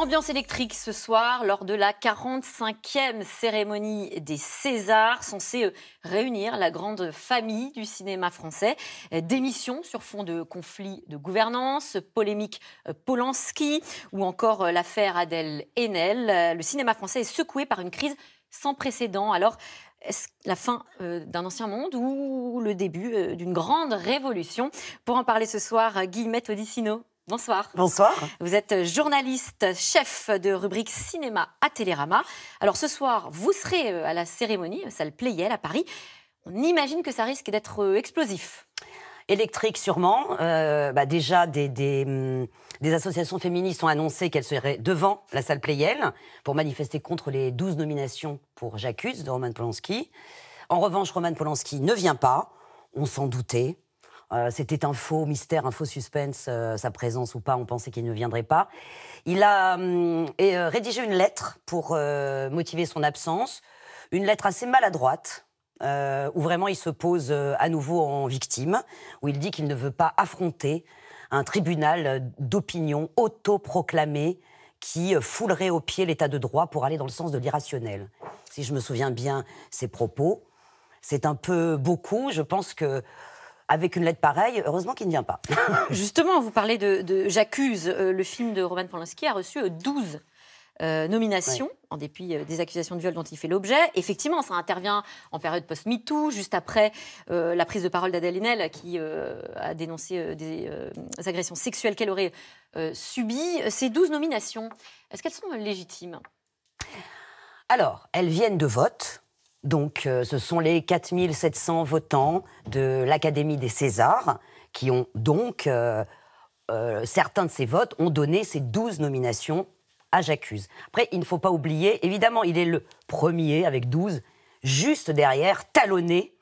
Ambiance électrique ce soir lors de la 45e cérémonie des Césars, censée euh, réunir la grande famille du cinéma français. Démission sur fond de conflits de gouvernance, polémique euh, Polanski ou encore euh, l'affaire Adèle Haenel. Le cinéma français est secoué par une crise sans précédent. Alors, est-ce la fin d'un ancien monde ou le début d'une grande révolution Pour en parler ce soir, Guillemette Odissino Bonsoir. Bonsoir. Vous êtes journaliste, chef de rubrique cinéma à Télérama. Alors ce soir, vous serez euh, à la cérémonie, euh, salle Playel à Paris. On imagine que ça risque d'être euh, explosif. Électrique sûrement. Bah, déjà, mm, des, associations féministes ont annoncé qu'elles seraient devant la salle Playel pour manifester contre les 12 nominations pour J'accuse de Roman Polanski. En revanche, Roman Polanski ne vient pas. On s'en doutait. Euh, c'était un faux mystère, un faux suspense, euh, sa présence ou pas, on pensait qu'il ne viendrait pas. Il a hum, euh, rédigé une lettre pour motiver son absence, une lettre assez maladroite, où vraiment il se pose à nouveau en victime, où il dit qu'il ne veut pas affronter un tribunal d'opinion autoproclamé qui foulerait au pied l'état de droit pour aller dans le sens de l'irrationnel. Si je me souviens bien ses propos, c'est un peu beaucoup. Je pense que avec une lettre pareille, heureusement qu'il ne vient pas. Justement, vous parlez de, J'accuse, euh, le film de Roman Polanski a reçu 12 euh, euh, nominations, en dépit des accusations de viol dont il fait l'objet. Effectivement, ça intervient en période post-MeToo, juste après la prise de parole d'Adèle Haenel, qui a dénoncé des, agressions sexuelles qu'elle aurait subies. Ces 12 nominations, est-ce qu'elles sont légitimes Alors, elles viennent de votes donc euh, ce sont les 4700 votants de l'Académie des Césars qui ont donc... Euh, euh, certains de ces votes ont donné ces 12 nominations à Jacques. Après, il ne faut pas oublier, évidemment, il est le premier avec 12, juste derrière, talonné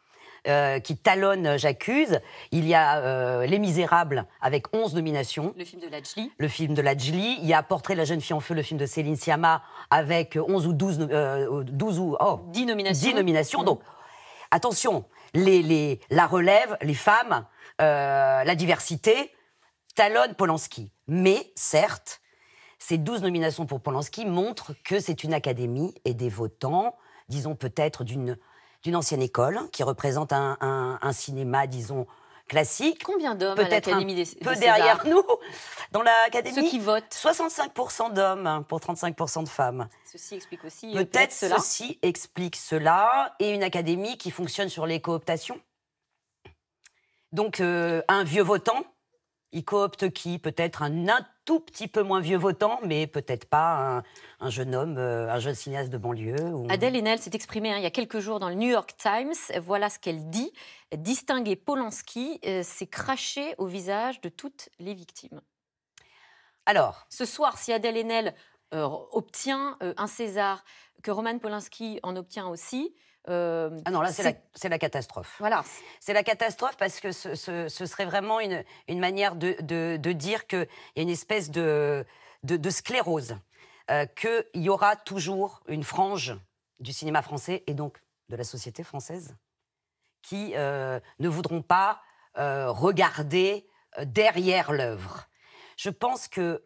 euh, qui talonne euh, J'accuse. Il y a euh, Les Misérables avec 11 nominations. Le film de Lajli. Le film de Jolie. Il y a Portrait la jeune fille en feu, le film de Céline Sciamma, avec 11 ou 12, 12 ou. Oh, 10 nominations. 10 nominations. Donc, attention, les, la relève, les femmes, la diversité, talonne Polanski. Mais, certes, ces 12 nominations pour Polanski montrent que c'est une académie et des votants, disons peut-être d'une d'une ancienne école qui représente un, cinéma, disons, classique. Combien d'hommes à l'Académie des Peu derrière nous, dans l'Académie. qui votent. 65% d'hommes pour 35% de femmes. Ceci explique aussi. Euh, peut-être ceci explique cela. Et une Académie qui fonctionne sur les cooptations. Donc, euh, un vieux votant il coopte qui Peut-être un, tout petit peu moins vieux votant, mais peut-être pas un, jeune homme, euh, un jeune cinéaste de banlieue. Ou... Adèle Haenel s'est exprimée hein, il y a quelques jours dans le New York Times. Voilà ce qu'elle dit. Distinguer Polanski, euh, c'est cracher au visage de toutes les victimes. Alors Ce soir, si Adèle Haenel euh, obtient un César, que Roman Polanski en obtient aussi, euh, ah non, là, c'est la, catastrophe. Voilà. C'est la catastrophe parce que ce, serait vraiment une, manière de, dire qu'il y a une espèce de, de sclérose, euh, qu'il y aura toujours une frange du cinéma français et donc de la société française qui euh, ne voudront pas regarder derrière l'œuvre. Je pense que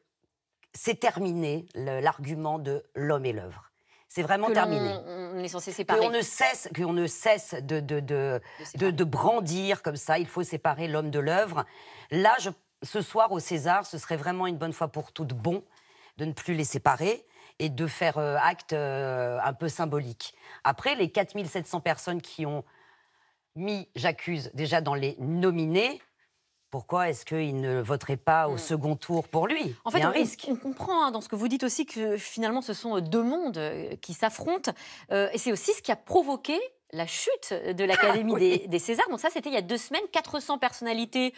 c'est terminé l'argument de l'homme et l'œuvre. C'est vraiment terminé. On, est censé séparer. on ne cesse, qu'on ne cesse de, de, brandir comme ça. Il faut séparer l'homme de l'œuvre. Là, ce soir au César, ce serait vraiment une bonne fois pour toutes bon de ne plus les séparer et de faire euh, acte euh, un peu symbolique. Après, les 4700 personnes qui ont mis, j'accuse, déjà dans les nominés, pourquoi est-ce qu'il ne voterait pas au mm. second tour pour lui En fait, on, comprend hein, dans ce que vous dites aussi que finalement ce sont euh, deux mondes euh, qui s'affrontent. Euh, et c'est aussi ce qui a provoqué la chute de l'Académie ah des, des, Césars. Donc ça, c'était il y a deux semaines, 400 personnalités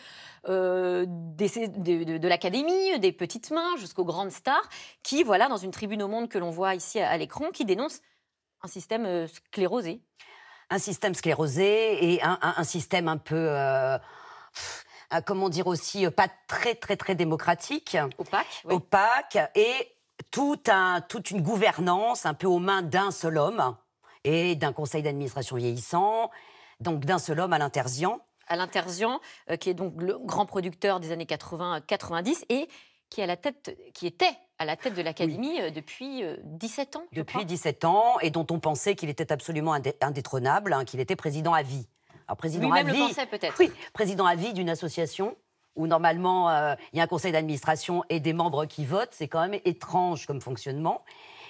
de, l'Académie, des petites mains jusqu'aux grandes stars, qui, voilà, dans une tribune au monde que l'on voit ici à, l'écran, qui dénoncent un système sclérosé. Un système sclérosé et un, système un peu... Euh, comment dire aussi, euh, pas très très très démocratique. Opaque. Opaque et toute une gouvernance un peu aux mains d'un seul homme et d'un conseil d'administration vieillissant, donc d'un seul homme à l'interzian. À l'interzian, euh, qui est donc le grand producteur des années 80-90 et qui, à la tête, qui était à la tête de l'Académie depuis 17 ans. Depuis 17 ans, et dont on pensait qu'il était absolument indétrônable, hein, qu'il était président à vie alors président à vie, peut-être. Oui, président à vie d'une association où normalement euh, il y a un conseil d'administration et des membres qui votent, c'est quand même étrange comme fonctionnement.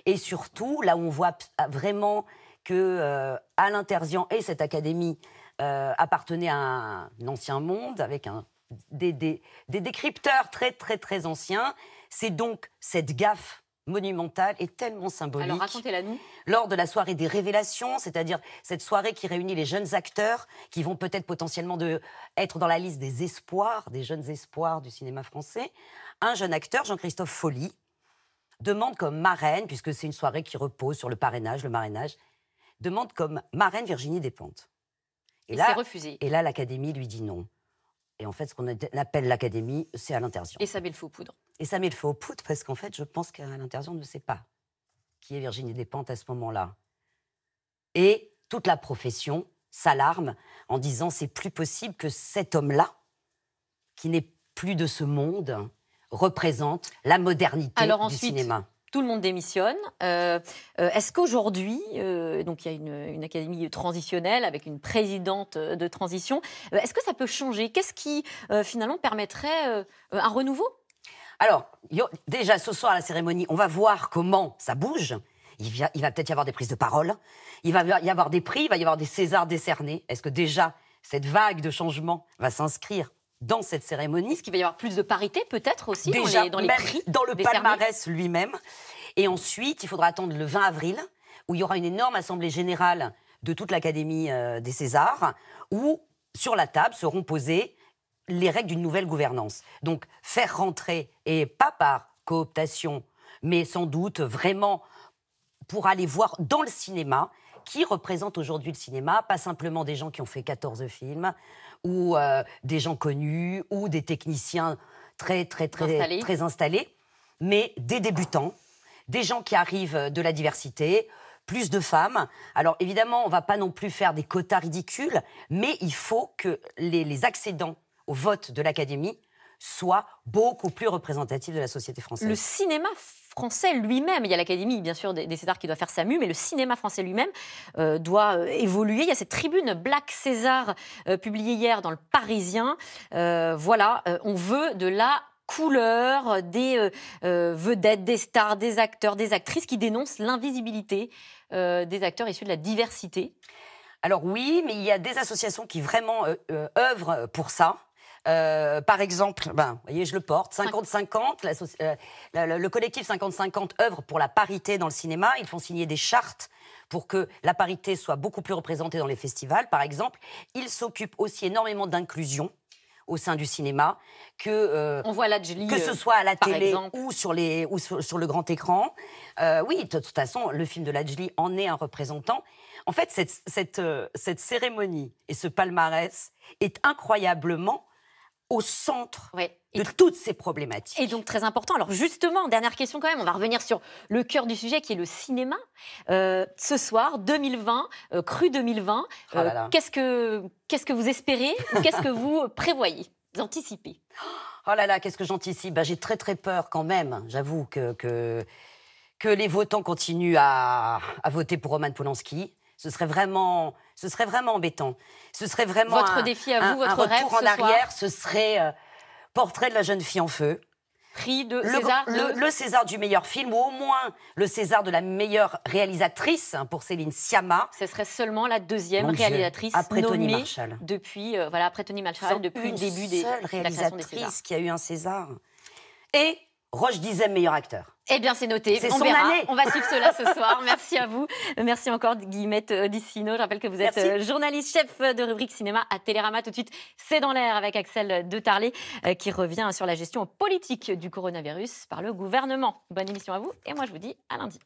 Et surtout, là où on voit ah, vraiment que à euh, et cette académie appartenait euh, appartenaient à un, ancien monde avec des, des, des décrypteurs très très très anciens, c'est donc cette gaffe monumentale et tellement symbolique. racontez-la Lors de la soirée des révélations, c'est-à-dire cette soirée qui réunit les jeunes acteurs qui vont peut-être potentiellement être dans la liste des espoirs, des jeunes espoirs du cinéma français, un jeune acteur, Jean-Christophe Folly, demande comme marraine, puisque c'est une soirée qui repose sur le parrainage, le marrainage, demande comme marraine Virginie Despentes. Et là, Et là, l'Académie lui dit non. Et en fait, ce qu'on appelle l'Académie, c'est à l'intervention. Et met le faux poudre. Et ça met le feu aux poudres parce qu'en fait, je pense qu'à l'intérieur, on ne sait pas qui est Virginie Despentes à ce moment-là. Et toute la profession s'alarme en disant c'est plus possible que cet homme-là, qui n'est plus de ce monde, représente la modernité Alors ensuite, du cinéma. Tout le monde démissionne. Euh, euh, est-ce qu'aujourd'hui, euh, donc il y a une, académie transitionnelle avec une présidente de transition. Est-ce que ça peut changer Qu'est-ce qui finalement permettrait un renouveau alors, déjà, ce soir, à la cérémonie, on va voir comment ça bouge. Il va, peut-être y avoir des prises de parole, il va y avoir des prix, il va y avoir des Césars décernés. Est-ce que déjà, cette vague de changement va s'inscrire dans cette cérémonie Est-ce qu'il va y avoir plus de parité, peut-être, aussi, dans les, Dans le palmarès lui-même. Et ensuite, il faudra attendre le 20 avril, où il y aura une énorme assemblée générale de toute l'Académie euh, des Césars, où sur la table seront posés les règles d'une nouvelle gouvernance. Donc faire rentrer, et pas par cooptation, mais sans doute vraiment pour aller voir dans le cinéma qui représente aujourd'hui le cinéma, pas simplement des gens qui ont fait 14 films, ou euh, des gens connus, ou des techniciens très, très, très, très installés, mais des débutants, des gens qui arrivent de la diversité, plus de femmes. Alors évidemment, on ne va pas non plus faire des quotas ridicules, mais il faut que les, les accédants au vote de l'Académie soit beaucoup plus représentatif de la société française. Le cinéma français lui-même, il y a l'Académie bien sûr des, Césars qui doit faire sa mue, mais le cinéma français lui-même euh, doit euh, évoluer. Il y a cette tribune Black César euh, publiée hier dans le Parisien. voilà, on veut de la couleur, des vedettes, des stars, des acteurs, des actrices qui dénoncent l'invisibilité des acteurs issus de la diversité. Alors oui, mais il y a des associations qui vraiment œuvrent pour ça. Euh, par exemple, ben, voyez, je le porte, 50-50, euh, le, collectif 50-50 œuvre pour la parité dans le cinéma. Ils font signer des chartes pour que la parité soit beaucoup plus représentée dans les festivals, par exemple. Ils s'occupent aussi énormément d'inclusion au sein du cinéma, que, euh, On voit là, que ce soit à la télé ou, sur, les, ou sur, le grand écran. oui, de, toute façon, le film de Ladjli en est un représentant. En fait, cette, cette, cette cérémonie et ce palmarès est incroyablement au centre de toutes ces problématiques. Et donc très important. Alors justement, dernière question quand même, on va revenir sur le cœur du sujet qui est le cinéma. Euh, ce soir, 2020, euh, cru 2020, euh, qu'est-ce que que vous espérez qu'est-ce que vous prévoyez, vous anticipez Oh là là, qu'est-ce que j'anticipe bah, J'ai très très peur quand même, j'avoue que, que, les votants continuent à voter pour Roman Polanski ce serait vraiment, ce serait vraiment embêtant. Ce serait vraiment votre défi à vous, un, votre retour en arrière. Ce serait euh, portrait de la jeune fille en feu. Prix de le, César, le, César du meilleur film ou au moins le César de la meilleure réalisatrice hein, pour Céline Sciamma. Ce serait seulement la deuxième réalisatrice après nommée depuis euh, voilà après Tony Marshall depuis le début des réalisatrice de qui a eu un César. Et Roche disait meilleur acteur. Eh bien, c'est noté. on On va suivre cela ce soir. Merci à vous. Merci encore, Guillemette Odissino. Je rappelle que vous êtes euh, journaliste chef de rubrique cinéma à Télérama. Tout de suite, c'est dans l'air avec Axel De Tarlé euh, qui revient sur la gestion politique du coronavirus par le gouvernement. Bonne émission à vous et moi, je vous dis à lundi.